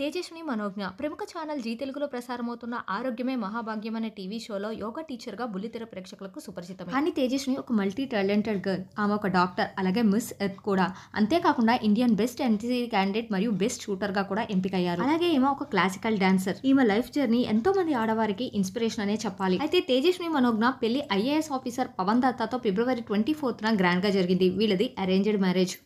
తేజస్విని మనోజ్ఞ ప్రముఖ channel G తెలుగులో ప్రసారమవుతున్న ఆరోగ్యమే మహాభాగ్యం అనే టీవీ షోలో యోగా టీచర్గా బుల్లితెర ప్రేక్షకులకు సుపరిచితం కానీ తేజస్విని ఒక మల్టీ టాలెంటెడ్ గర్ల్ ఆమె ఒక డాక్టర్ అలాగే మిస్ ఎర్త్ కూడా అంతేకాకుండా ఇండియన్ బెస్ట్ ఎన్సీ క్యాండిడేట్ మరియు బెస్ట్ షూటర్గా కూడా ఎంపికయ్యారు అలాగే ఈమె ఒక క్లాసికల్ డాన్సర్ ఈమె లైఫ్ జర్నీ ఎంతో మంది ఆడవారికి ఇన్స్పిరేషన్ అనే చెప్పాలి అయితే తేజస్విని మనోజ్ఞ పెళ్లి ఐఏఎస్ ఆఫీసర్ పవన్ దత్తాతో ఫిబ్రవరి ట్వంటీ ఫోర్త్న గ్రాండ్గా జరిగింది వీళ్ళది అరేంజ్డ్ మ్యారేజ్